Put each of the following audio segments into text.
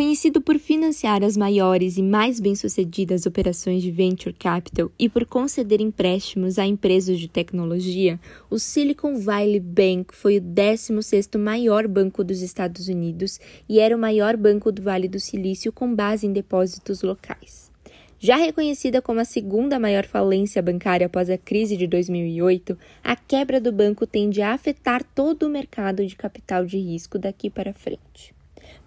Conhecido por financiar as maiores e mais bem-sucedidas operações de venture capital e por conceder empréstimos a empresas de tecnologia, o Silicon Valley Bank foi o 16º maior banco dos Estados Unidos e era o maior banco do Vale do Silício com base em depósitos locais. Já reconhecida como a segunda maior falência bancária após a crise de 2008, a quebra do banco tende a afetar todo o mercado de capital de risco daqui para frente.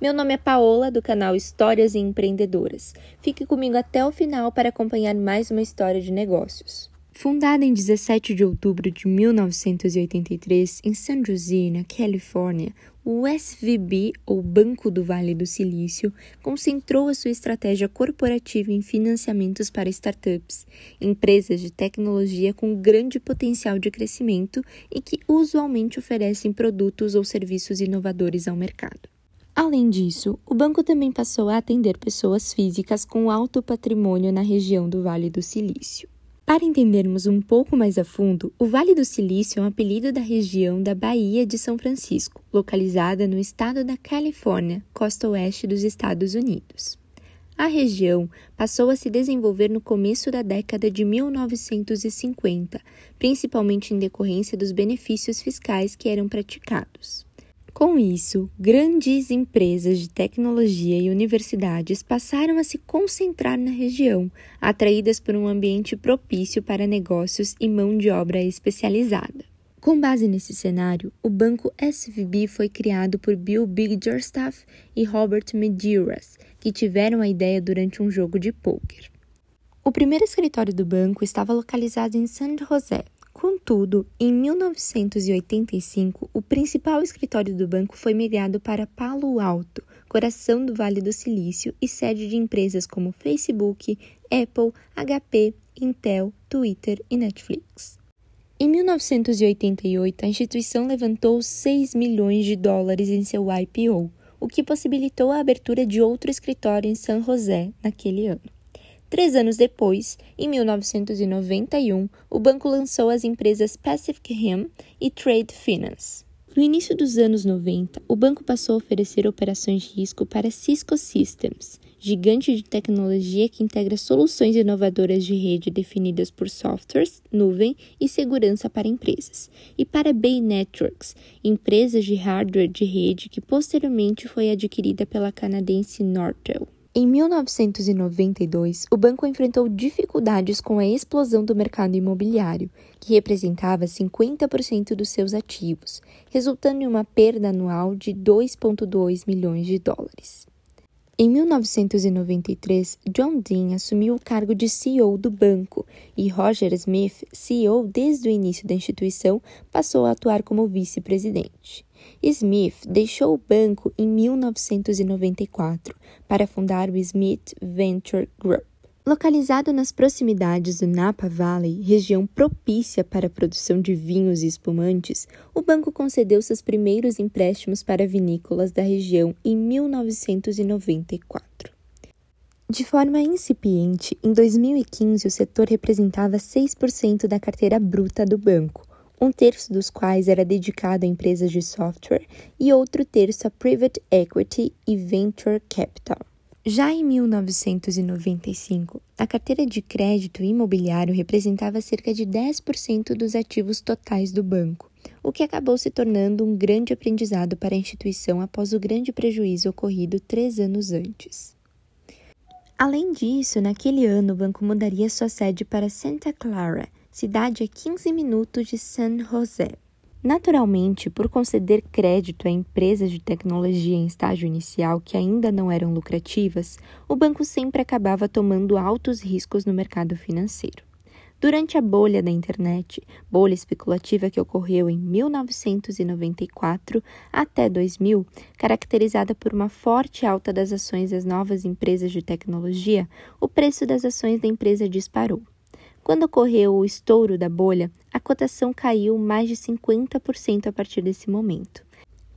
Meu nome é Paola, do canal Histórias e Empreendedoras. Fique comigo até o final para acompanhar mais uma história de negócios. Fundada em 17 de outubro de 1983 em San José, na Califórnia, o SVB, ou Banco do Vale do Silício, concentrou a sua estratégia corporativa em financiamentos para startups, empresas de tecnologia com grande potencial de crescimento e que usualmente oferecem produtos ou serviços inovadores ao mercado. Além disso, o banco também passou a atender pessoas físicas com alto patrimônio na região do Vale do Silício. Para entendermos um pouco mais a fundo, o Vale do Silício é um apelido da região da Baía de São Francisco, localizada no estado da Califórnia, costa oeste dos Estados Unidos. A região passou a se desenvolver no começo da década de 1950, principalmente em decorrência dos benefícios fiscais que eram praticados. Com isso, grandes empresas de tecnologia e universidades passaram a se concentrar na região, atraídas por um ambiente propício para negócios e mão de obra especializada. Com base nesse cenário, o banco SVB foi criado por Bill Biggerstaff e Robert Medeiros, que tiveram a ideia durante um jogo de pôquer. O primeiro escritório do banco estava localizado em San José, Contudo, em 1985, o principal escritório do banco foi migrado para Palo Alto, coração do Vale do Silício e sede de empresas como Facebook, Apple, HP, Intel, Twitter e Netflix. Em 1988, a instituição levantou 6 milhões de dólares em seu IPO, o que possibilitou a abertura de outro escritório em San José naquele ano. Três anos depois, em 1991, o banco lançou as empresas Pacific Rim e Trade Finance. No início dos anos 90, o banco passou a oferecer operações de risco para Cisco Systems, gigante de tecnologia que integra soluções inovadoras de rede definidas por softwares, nuvem e segurança para empresas, e para Bay Networks, empresa de hardware de rede que posteriormente foi adquirida pela canadense Nortel. Em 1992, o banco enfrentou dificuldades com a explosão do mercado imobiliário, que representava 50% dos seus ativos, resultando em uma perda anual de 2,2 milhões de dólares. Em 1993, John Dean assumiu o cargo de CEO do banco e Roger Smith, CEO desde o início da instituição, passou a atuar como vice-presidente. Smith deixou o banco em 1994 para fundar o Smith Venture Group. Localizado nas proximidades do Napa Valley, região propícia para a produção de vinhos e espumantes, o banco concedeu seus primeiros empréstimos para vinícolas da região em 1994. De forma incipiente, em 2015 o setor representava 6% da carteira bruta do banco, um terço dos quais era dedicado a empresas de software e outro terço a private equity e venture capital. Já em 1995, a carteira de crédito imobiliário representava cerca de 10% dos ativos totais do banco, o que acabou se tornando um grande aprendizado para a instituição após o grande prejuízo ocorrido três anos antes. Além disso, naquele ano o banco mudaria sua sede para Santa Clara, cidade a 15 minutos de San José. Naturalmente, por conceder crédito a empresas de tecnologia em estágio inicial que ainda não eram lucrativas, o banco sempre acabava tomando altos riscos no mercado financeiro. Durante a bolha da internet, bolha especulativa que ocorreu em 1994 até 2000, caracterizada por uma forte alta das ações das novas empresas de tecnologia, o preço das ações da empresa disparou. Quando ocorreu o estouro da bolha, a cotação caiu mais de 50% a partir desse momento.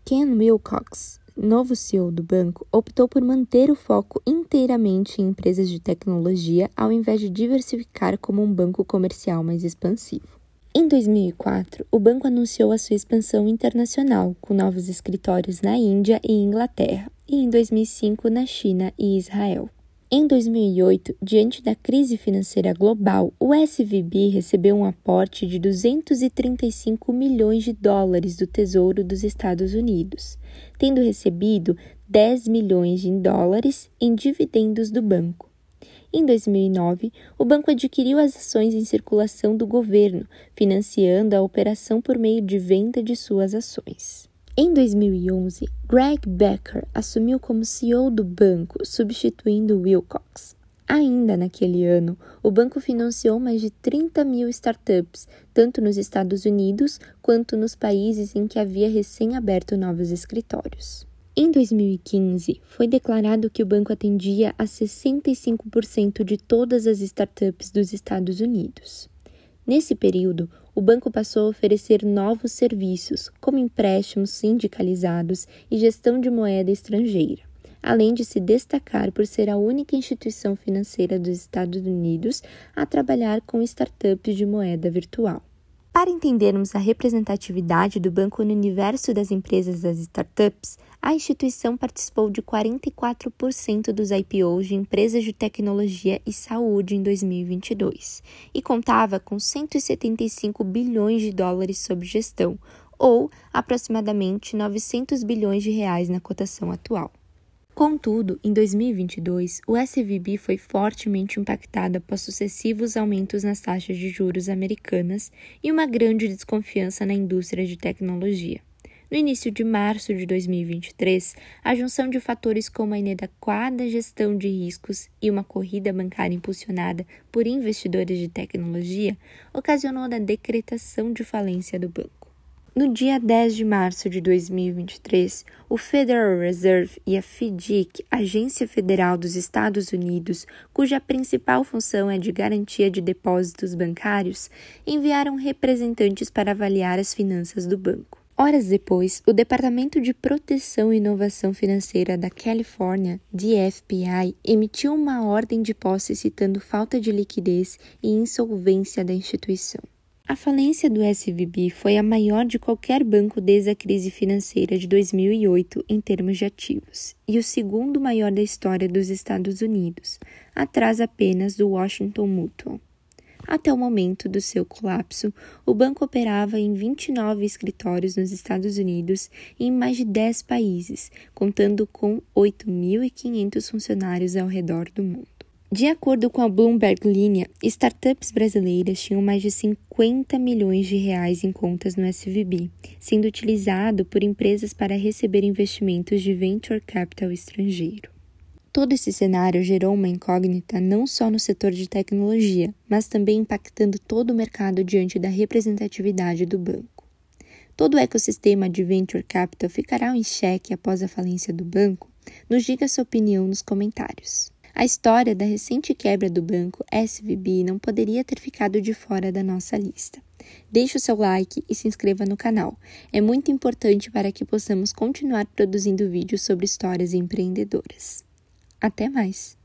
Ken Wilcox, novo CEO do banco, optou por manter o foco inteiramente em empresas de tecnologia ao invés de diversificar como um banco comercial mais expansivo. Em 2004, o banco anunciou a sua expansão internacional, com novos escritórios na Índia e Inglaterra, e em 2005 na China e Israel. Em 2008, diante da crise financeira global, o SVB recebeu um aporte de 235 milhões de dólares do Tesouro dos Estados Unidos, tendo recebido 10 milhões de dólares em dividendos do banco. Em 2009, o banco adquiriu as ações em circulação do governo, financiando a operação por meio de venda de suas ações. Em 2011, Greg Becker assumiu como CEO do banco, substituindo Wilcox. Ainda naquele ano, o banco financiou mais de 30 mil startups, tanto nos Estados Unidos quanto nos países em que havia recém-aberto novos escritórios. Em 2015, foi declarado que o banco atendia a 65% de todas as startups dos Estados Unidos. Nesse período, o banco passou a oferecer novos serviços, como empréstimos sindicalizados e gestão de moeda estrangeira, além de se destacar por ser a única instituição financeira dos Estados Unidos a trabalhar com startups de moeda virtual. Para entendermos a representatividade do banco no universo das empresas das startups, a instituição participou de 44% dos IPOs de empresas de tecnologia e saúde em 2022 e contava com 175 bilhões de dólares sob gestão, ou aproximadamente 900 bilhões de reais na cotação atual. Contudo, em 2022, o SVB foi fortemente impactado após sucessivos aumentos nas taxas de juros americanas e uma grande desconfiança na indústria de tecnologia. No início de março de 2023, a junção de fatores como a inadequada gestão de riscos e uma corrida bancária impulsionada por investidores de tecnologia ocasionou a decretação de falência do banco. No dia 10 de março de 2023, o Federal Reserve e a FDIC, Agência Federal dos Estados Unidos, cuja principal função é de garantia de depósitos bancários, enviaram representantes para avaliar as finanças do banco. Horas depois, o Departamento de Proteção e Inovação Financeira da Califórnia, DFPI, emitiu uma ordem de posse citando falta de liquidez e insolvência da instituição. A falência do SVB foi a maior de qualquer banco desde a crise financeira de 2008 em termos de ativos e o segundo maior da história dos Estados Unidos, atrás apenas do Washington Mutual. Até o momento do seu colapso, o banco operava em 29 escritórios nos Estados Unidos e em mais de 10 países, contando com 8.500 funcionários ao redor do mundo. De acordo com a Bloomberg Linha, startups brasileiras tinham mais de 50 milhões de reais em contas no SVB, sendo utilizado por empresas para receber investimentos de venture capital estrangeiro. Todo esse cenário gerou uma incógnita não só no setor de tecnologia, mas também impactando todo o mercado diante da representatividade do banco. Todo o ecossistema de venture capital ficará em xeque após a falência do banco? Nos diga sua opinião nos comentários. A história da recente quebra do banco SVB não poderia ter ficado de fora da nossa lista. Deixe o seu like e se inscreva no canal. É muito importante para que possamos continuar produzindo vídeos sobre histórias empreendedoras. Até mais!